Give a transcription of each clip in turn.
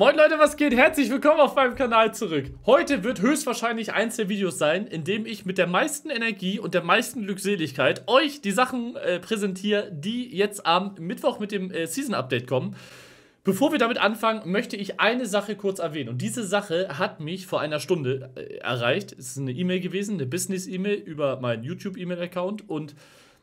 Moin Leute, was geht? Herzlich willkommen auf meinem Kanal zurück. Heute wird höchstwahrscheinlich eins der Videos sein, in dem ich mit der meisten Energie und der meisten Glückseligkeit euch die Sachen äh, präsentiere, die jetzt am Mittwoch mit dem äh, Season Update kommen. Bevor wir damit anfangen, möchte ich eine Sache kurz erwähnen. Und diese Sache hat mich vor einer Stunde äh, erreicht. Es ist eine E-Mail gewesen, eine Business-E-Mail über meinen YouTube-E-Mail-Account und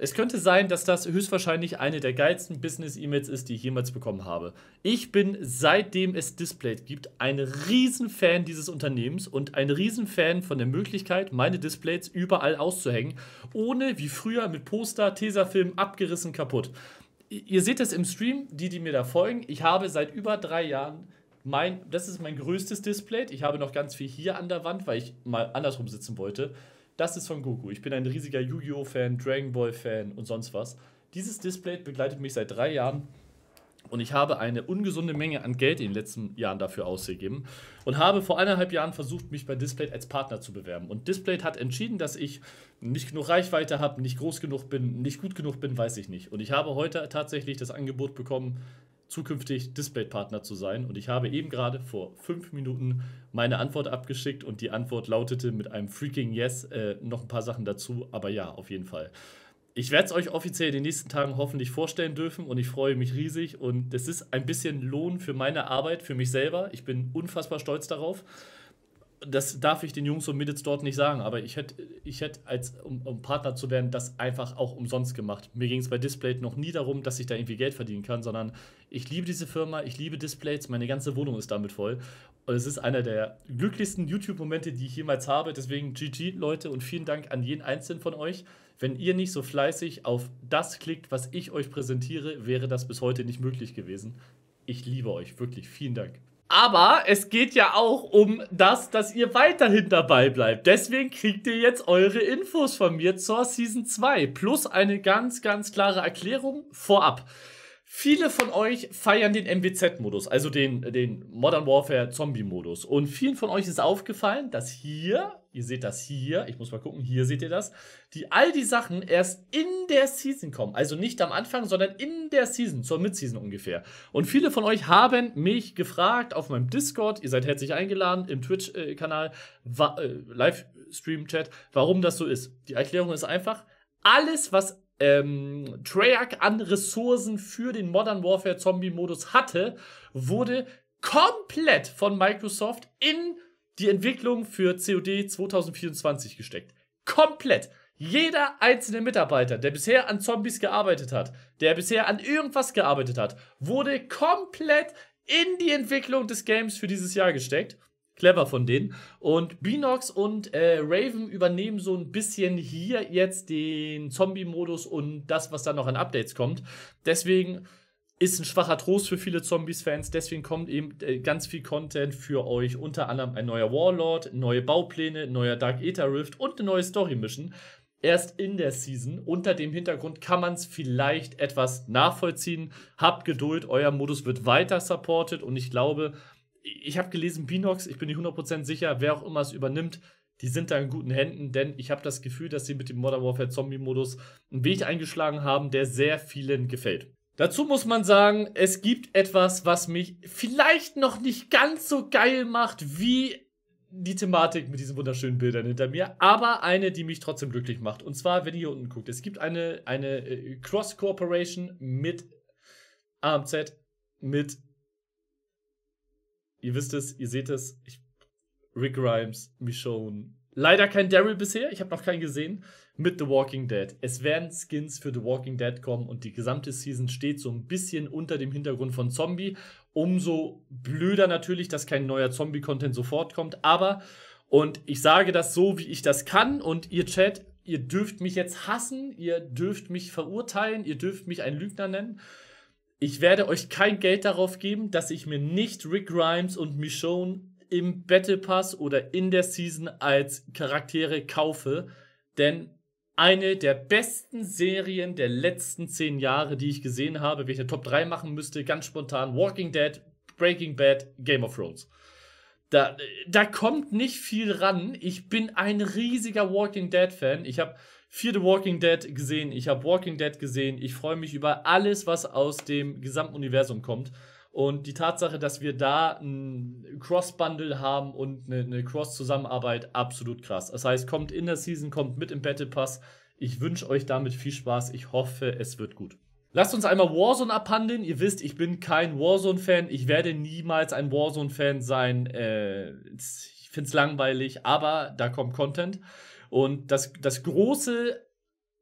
es könnte sein, dass das höchstwahrscheinlich eine der geilsten Business-E-Mails ist, die ich jemals bekommen habe. Ich bin, seitdem es Displayed gibt, ein Riesenfan dieses Unternehmens und ein Riesenfan von der Möglichkeit, meine Displays überall auszuhängen, ohne wie früher mit Poster, Tesafilm abgerissen kaputt. Ihr seht es im Stream, die, die mir da folgen. Ich habe seit über drei Jahren mein, das ist mein größtes Display. Ich habe noch ganz viel hier an der Wand, weil ich mal andersrum sitzen wollte. Das ist von Goku. Ich bin ein riesiger Yu-Gi-Oh! Fan, Dragon Ball Fan und sonst was. Dieses Display begleitet mich seit drei Jahren und ich habe eine ungesunde Menge an Geld in den letzten Jahren dafür ausgegeben und habe vor eineinhalb Jahren versucht, mich bei Display als Partner zu bewerben. Und Display hat entschieden, dass ich nicht genug Reichweite habe, nicht groß genug bin, nicht gut genug bin, weiß ich nicht. Und ich habe heute tatsächlich das Angebot bekommen, zukünftig Displaypartner zu sein. Und ich habe eben gerade vor fünf Minuten meine Antwort abgeschickt und die Antwort lautete mit einem freaking Yes äh, noch ein paar Sachen dazu, aber ja, auf jeden Fall. Ich werde es euch offiziell in den nächsten Tagen hoffentlich vorstellen dürfen und ich freue mich riesig und es ist ein bisschen Lohn für meine Arbeit, für mich selber. Ich bin unfassbar stolz darauf das darf ich den Jungs und Mädels dort nicht sagen, aber ich hätte, ich hätte als, um, um Partner zu werden, das einfach auch umsonst gemacht. Mir ging es bei Displayed noch nie darum, dass ich da irgendwie Geld verdienen kann, sondern ich liebe diese Firma, ich liebe Displays, meine ganze Wohnung ist damit voll. Und es ist einer der glücklichsten YouTube-Momente, die ich jemals habe. Deswegen GG, Leute, und vielen Dank an jeden einzelnen von euch. Wenn ihr nicht so fleißig auf das klickt, was ich euch präsentiere, wäre das bis heute nicht möglich gewesen. Ich liebe euch, wirklich. Vielen Dank. Aber es geht ja auch um das, dass ihr weiterhin dabei bleibt. Deswegen kriegt ihr jetzt eure Infos von mir zur Season 2 plus eine ganz, ganz klare Erklärung vorab. Viele von euch feiern den MWZ-Modus, also den, den Modern Warfare Zombie-Modus. Und vielen von euch ist aufgefallen, dass hier, ihr seht das hier, ich muss mal gucken, hier seht ihr das, die all die Sachen erst in der Season kommen. Also nicht am Anfang, sondern in der Season, zur Mid-Season ungefähr. Und viele von euch haben mich gefragt auf meinem Discord, ihr seid herzlich eingeladen, im Twitch-Kanal, äh, Livestream-Chat, warum das so ist. Die Erklärung ist einfach, alles, was ähm, Treyarch an Ressourcen für den Modern Warfare Zombie-Modus hatte, wurde komplett von Microsoft in die Entwicklung für COD 2024 gesteckt. Komplett. Jeder einzelne Mitarbeiter, der bisher an Zombies gearbeitet hat, der bisher an irgendwas gearbeitet hat, wurde komplett in die Entwicklung des Games für dieses Jahr gesteckt clever von denen. Und Beanox und äh, Raven übernehmen so ein bisschen hier jetzt den Zombie-Modus und das, was dann noch an Updates kommt. Deswegen ist ein schwacher Trost für viele Zombies-Fans. Deswegen kommt eben äh, ganz viel Content für euch. Unter anderem ein neuer Warlord, neue Baupläne, neuer Dark Aether Rift und eine neue Story-Mission. Erst in der Season. Unter dem Hintergrund kann man es vielleicht etwas nachvollziehen. Habt Geduld, euer Modus wird weiter supported und ich glaube, ich habe gelesen, Binox, ich bin nicht 100% sicher, wer auch immer es übernimmt, die sind da in guten Händen, denn ich habe das Gefühl, dass sie mit dem Modern Warfare Zombie-Modus einen Weg eingeschlagen haben, der sehr vielen gefällt. Dazu muss man sagen, es gibt etwas, was mich vielleicht noch nicht ganz so geil macht wie die Thematik mit diesen wunderschönen Bildern hinter mir, aber eine, die mich trotzdem glücklich macht. Und zwar, wenn ihr hier unten guckt, es gibt eine, eine äh, Cross-Cooperation mit AMZ, mit Ihr wisst es, ihr seht es. Ich, Rick Grimes, Michonne. Leider kein Daryl bisher, ich habe noch keinen gesehen. Mit The Walking Dead. Es werden Skins für The Walking Dead kommen und die gesamte Season steht so ein bisschen unter dem Hintergrund von Zombie. Umso blöder natürlich, dass kein neuer Zombie-Content sofort kommt. Aber, und ich sage das so, wie ich das kann und ihr Chat, ihr dürft mich jetzt hassen, ihr dürft mich verurteilen, ihr dürft mich einen Lügner nennen. Ich werde euch kein Geld darauf geben, dass ich mir nicht Rick Grimes und Michonne im Battle Pass oder in der Season als Charaktere kaufe, denn eine der besten Serien der letzten zehn Jahre, die ich gesehen habe, wenn ich eine Top 3 machen müsste, ganz spontan Walking Dead, Breaking Bad, Game of Thrones da, da kommt nicht viel ran. Ich bin ein riesiger Walking Dead-Fan. Ich habe viel The Walking Dead gesehen. Ich habe Walking Dead gesehen. Ich freue mich über alles, was aus dem gesamten Universum kommt. Und die Tatsache, dass wir da ein Cross-Bundle haben und eine, eine Cross-Zusammenarbeit, absolut krass. Das heißt, kommt in der Season, kommt mit im Battle Pass. Ich wünsche euch damit viel Spaß. Ich hoffe, es wird gut. Lasst uns einmal Warzone abhandeln. Ihr wisst, ich bin kein Warzone-Fan. Ich werde niemals ein Warzone-Fan sein. Äh, ich es langweilig, aber da kommt Content. Und das, das große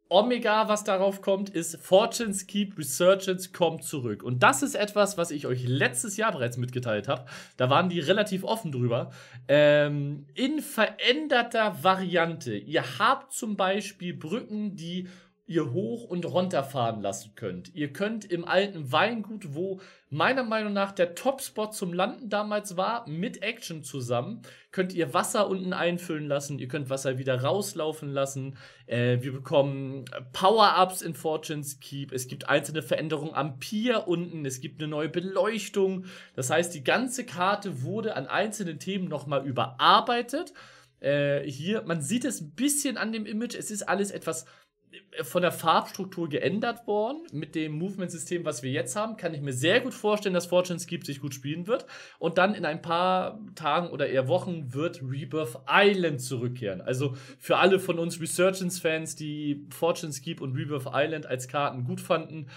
Omega, was darauf kommt, ist Fortunes Keep Resurgence kommt zurück. Und das ist etwas, was ich euch letztes Jahr bereits mitgeteilt habe. Da waren die relativ offen drüber. Ähm, in veränderter Variante. Ihr habt zum Beispiel Brücken, die ihr hoch und runter fahren lassen könnt. Ihr könnt im alten Weingut, wo meiner Meinung nach der Topspot zum Landen damals war, mit Action zusammen, könnt ihr Wasser unten einfüllen lassen, ihr könnt Wasser wieder rauslaufen lassen. Äh, wir bekommen Power-Ups in Fortune's Keep, es gibt einzelne Veränderungen am Pier unten, es gibt eine neue Beleuchtung. Das heißt, die ganze Karte wurde an einzelnen Themen nochmal überarbeitet. Äh, hier, man sieht es ein bisschen an dem Image, es ist alles etwas von der Farbstruktur geändert worden. Mit dem Movement-System, was wir jetzt haben, kann ich mir sehr gut vorstellen, dass Fortune Skip sich gut spielen wird. Und dann in ein paar Tagen oder eher Wochen wird Rebirth Island zurückkehren. Also für alle von uns Resurgence-Fans, die Fortune Skip und Rebirth Island als Karten gut fanden,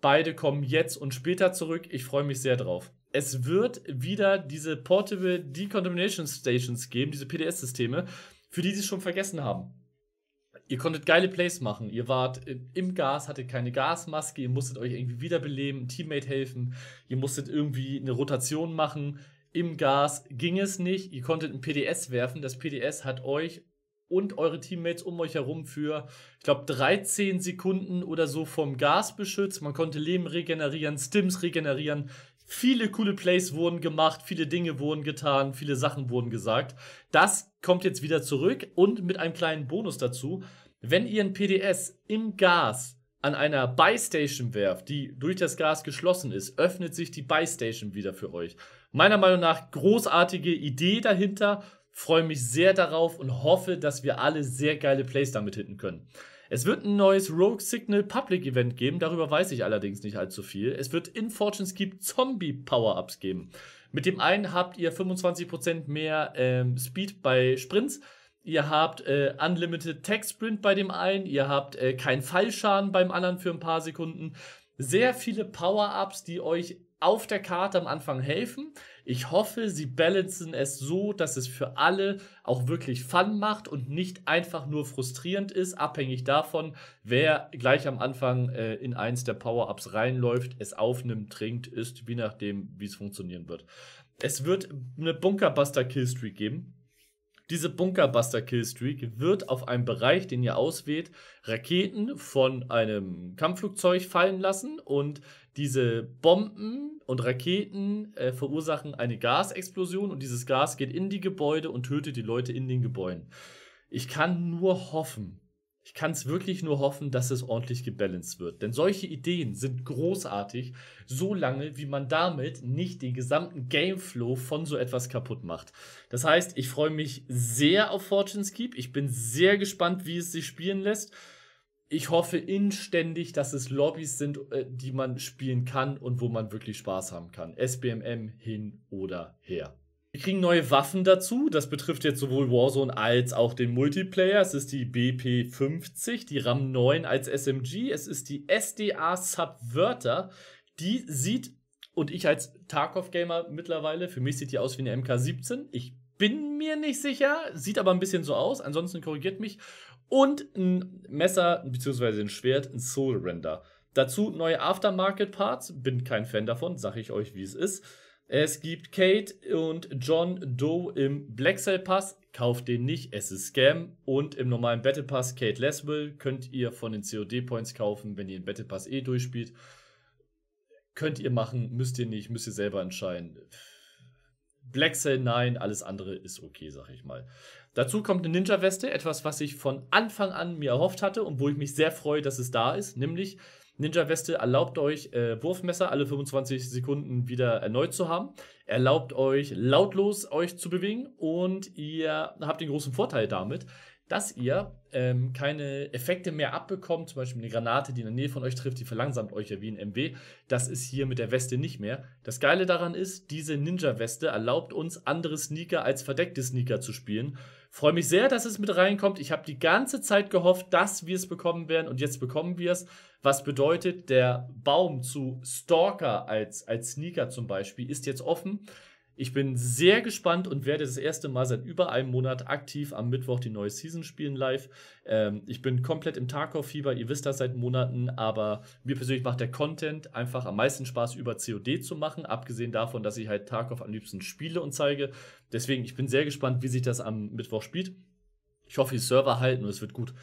beide kommen jetzt und später zurück. Ich freue mich sehr drauf. Es wird wieder diese Portable Decontamination Stations geben, diese PDS-Systeme, für die sie es schon vergessen haben ihr konntet geile Plays machen. Ihr wart im Gas, hattet keine Gasmaske, ihr musstet euch irgendwie wiederbeleben, ein Teammate helfen, ihr musstet irgendwie eine Rotation machen. Im Gas ging es nicht. Ihr konntet ein PDS werfen. Das PDS hat euch und eure Teammates um euch herum für, ich glaube, 13 Sekunden oder so vom Gas beschützt. Man konnte Leben regenerieren, Stims regenerieren, Viele coole Plays wurden gemacht, viele Dinge wurden getan, viele Sachen wurden gesagt. Das kommt jetzt wieder zurück und mit einem kleinen Bonus dazu. Wenn ihr ein PDS im Gas an einer Buy-Station werft, die durch das Gas geschlossen ist, öffnet sich die Buy-Station wieder für euch. Meiner Meinung nach großartige Idee dahinter. Freue mich sehr darauf und hoffe, dass wir alle sehr geile Plays damit hitten können. Es wird ein neues Rogue Signal Public Event geben, darüber weiß ich allerdings nicht allzu viel. Es wird in Fortune's Keep Zombie Power-Ups geben. Mit dem einen habt ihr 25% mehr ähm, Speed bei Sprints. Ihr habt äh, Unlimited Tech Sprint bei dem einen. Ihr habt äh, keinen Fallschaden beim anderen für ein paar Sekunden. Sehr viele Power-Ups, die euch auf der Karte am Anfang helfen. Ich hoffe, sie balancen es so, dass es für alle auch wirklich Fun macht und nicht einfach nur frustrierend ist, abhängig davon, wer gleich am Anfang äh, in eins der Power-Ups reinläuft, es aufnimmt, trinkt, isst, je nachdem, wie es funktionieren wird. Es wird eine Bunkerbuster Killstreak geben. Diese Bunkerbuster-Killstreak wird auf einen Bereich, den ihr auswählt, Raketen von einem Kampfflugzeug fallen lassen und diese Bomben und Raketen äh, verursachen eine Gasexplosion und dieses Gas geht in die Gebäude und tötet die Leute in den Gebäuden. Ich kann nur hoffen, ich kann es wirklich nur hoffen, dass es ordentlich gebalanced wird. Denn solche Ideen sind großartig, solange wie man damit nicht den gesamten Gameflow von so etwas kaputt macht. Das heißt, ich freue mich sehr auf Fortune's Keep. Ich bin sehr gespannt, wie es sich spielen lässt. Ich hoffe inständig, dass es Lobbys sind, äh, die man spielen kann und wo man wirklich Spaß haben kann. SBMM hin oder her. Wir kriegen neue Waffen dazu. Das betrifft jetzt sowohl Warzone als auch den Multiplayer. Es ist die BP50, die RAM 9 als SMG. Es ist die SDA Subverter. Die sieht, und ich als Tarkov-Gamer mittlerweile, für mich sieht die aus wie eine MK17. Ich bin mir nicht sicher, sieht aber ein bisschen so aus. Ansonsten korrigiert mich. Und ein Messer bzw. ein Schwert, ein Soul Render. Dazu neue Aftermarket-Parts. Bin kein Fan davon, sag ich euch, wie es ist. Es gibt Kate und John Doe im Black Cell Pass. Kauft den nicht, es ist Scam. Und im normalen Battle Pass Kate Leswell könnt ihr von den COD Points kaufen, wenn ihr den Battle Pass eh durchspielt. Könnt ihr machen, müsst ihr nicht, müsst ihr selber entscheiden. Black Cell nein, alles andere ist okay, sag ich mal. Dazu kommt eine Ninja-Weste, etwas, was ich von Anfang an mir erhofft hatte und wo ich mich sehr freue, dass es da ist, nämlich Ninja-Weste erlaubt euch, äh, Wurfmesser alle 25 Sekunden wieder erneut zu haben, erlaubt euch, lautlos euch zu bewegen und ihr habt den großen Vorteil damit, dass ihr ähm, keine Effekte mehr abbekommt, zum Beispiel eine Granate, die in der Nähe von euch trifft, die verlangsamt euch ja wie ein MW. Das ist hier mit der Weste nicht mehr. Das Geile daran ist, diese Ninja-Weste erlaubt uns, andere Sneaker als verdeckte Sneaker zu spielen. Freue mich sehr, dass es mit reinkommt. Ich habe die ganze Zeit gehofft, dass wir es bekommen werden und jetzt bekommen wir es. Was bedeutet, der Baum zu Stalker als, als Sneaker zum Beispiel ist jetzt offen. Ich bin sehr gespannt und werde das erste Mal seit über einem Monat aktiv am Mittwoch die neue Season spielen live. Ähm, ich bin komplett im Tarkov-Fieber, ihr wisst das seit Monaten, aber mir persönlich macht der Content einfach am meisten Spaß über COD zu machen, abgesehen davon, dass ich halt Tarkov am liebsten spiele und zeige. Deswegen, ich bin sehr gespannt, wie sich das am Mittwoch spielt. Ich hoffe, die Server halten und es wird gut.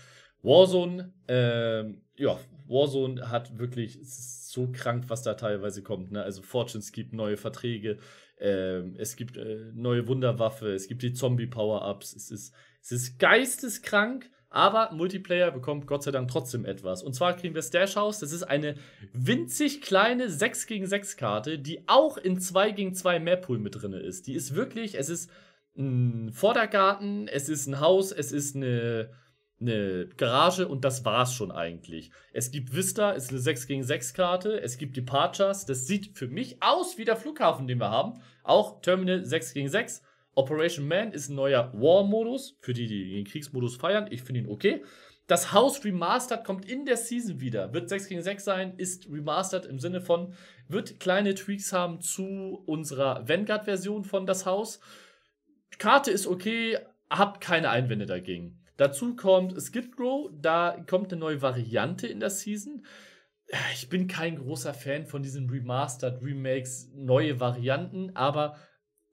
Warzone, ähm, ja, Warzone hat wirklich so krank, was da teilweise kommt. Ne? Also Fortune gibt neue Verträge, ähm, es gibt äh, neue Wunderwaffe, es gibt die Zombie-Power-Ups, es ist, es ist geisteskrank, aber Multiplayer bekommt Gott sei Dank trotzdem etwas. Und zwar kriegen wir Stash House, das ist eine winzig kleine 6 gegen 6 Karte, die auch in 2 gegen 2 Map-Pool mit drin ist. Die ist wirklich, es ist ein Vordergarten, es ist ein Haus, es ist eine eine Garage und das war's schon eigentlich. Es gibt Vista, ist eine 6 gegen 6 Karte, es gibt Departures, das sieht für mich aus wie der Flughafen, den wir haben. Auch Terminal 6 gegen 6. Operation Man ist ein neuer War-Modus, für die, die den Kriegsmodus feiern. Ich finde ihn okay. Das Haus Remastered kommt in der Season wieder. Wird 6 gegen 6 sein, ist Remastered im Sinne von, wird kleine Tweaks haben zu unserer Vanguard-Version von Das Haus. Karte ist okay, habt keine Einwände dagegen. Dazu kommt Skid Row, da kommt eine neue Variante in der Season. Ich bin kein großer Fan von diesen Remastered Remakes, neue Varianten, aber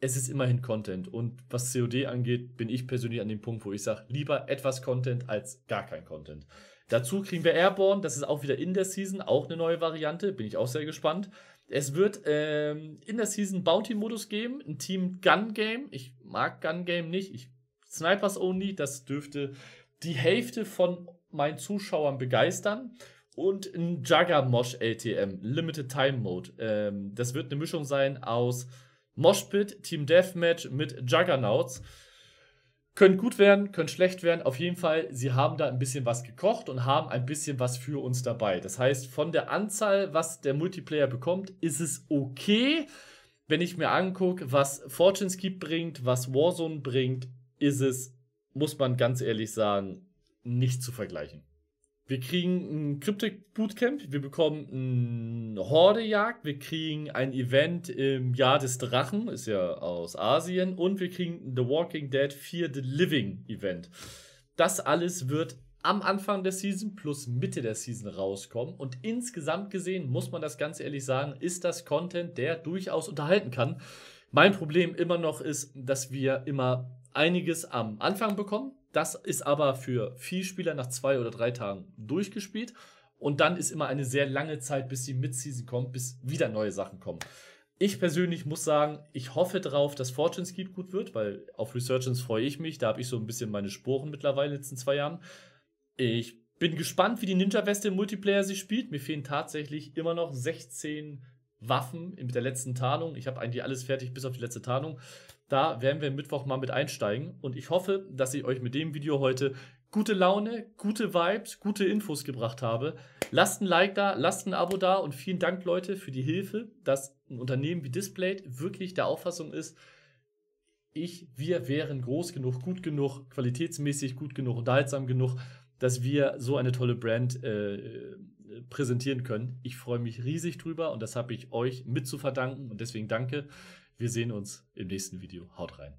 es ist immerhin Content. Und was COD angeht, bin ich persönlich an dem Punkt, wo ich sage, lieber etwas Content als gar kein Content. Dazu kriegen wir Airborne, das ist auch wieder in der Season, auch eine neue Variante, bin ich auch sehr gespannt. Es wird ähm, in der Season Bounty-Modus geben, ein Team Gun Game. Ich mag Gun Game nicht, ich Snipers Only. Das dürfte die Hälfte von meinen Zuschauern begeistern. Und ein Jugger Mosh LTM, Limited Time Mode. Ähm, das wird eine Mischung sein aus Moshpit, Team Deathmatch mit Juggernauts. Können gut werden, können schlecht werden. Auf jeden Fall, sie haben da ein bisschen was gekocht und haben ein bisschen was für uns dabei. Das heißt, von der Anzahl, was der Multiplayer bekommt, ist es okay. Wenn ich mir angucke, was Fortune Fortuneski bringt, was Warzone bringt, ist es, muss man ganz ehrlich sagen, nicht zu vergleichen. Wir kriegen ein Cryptic Bootcamp, wir bekommen eine Hordejagd, wir kriegen ein Event im Jahr des Drachen, ist ja aus Asien, und wir kriegen The Walking Dead 4 The Living Event. Das alles wird am Anfang der Season plus Mitte der Season rauskommen. Und insgesamt gesehen, muss man das ganz ehrlich sagen, ist das Content, der durchaus unterhalten kann. Mein Problem immer noch ist, dass wir immer einiges am Anfang bekommen. Das ist aber für viele Spieler nach zwei oder drei Tagen durchgespielt. Und dann ist immer eine sehr lange Zeit, bis die Midseason kommt, bis wieder neue Sachen kommen. Ich persönlich muss sagen, ich hoffe darauf, dass Fortune Keep gut wird, weil auf Resurgence freue ich mich. Da habe ich so ein bisschen meine Sporen mittlerweile in den letzten zwei Jahren. Ich bin gespannt, wie die Ninja-Weste im Multiplayer sie spielt. Mir fehlen tatsächlich immer noch 16 Waffen mit der letzten Tarnung. Ich habe eigentlich alles fertig bis auf die letzte Tarnung. Da werden wir Mittwoch mal mit einsteigen. Und ich hoffe, dass ich euch mit dem Video heute gute Laune, gute Vibes, gute Infos gebracht habe. Lasst ein Like da, lasst ein Abo da und vielen Dank, Leute, für die Hilfe, dass ein Unternehmen wie Displayed wirklich der Auffassung ist, ich, wir wären groß genug, gut genug, qualitätsmäßig gut genug, unterhaltsam genug, dass wir so eine tolle Brand äh, äh, präsentieren können. Ich freue mich riesig drüber und das habe ich euch mit zu verdanken und deswegen danke. Wir sehen uns im nächsten Video. Haut rein.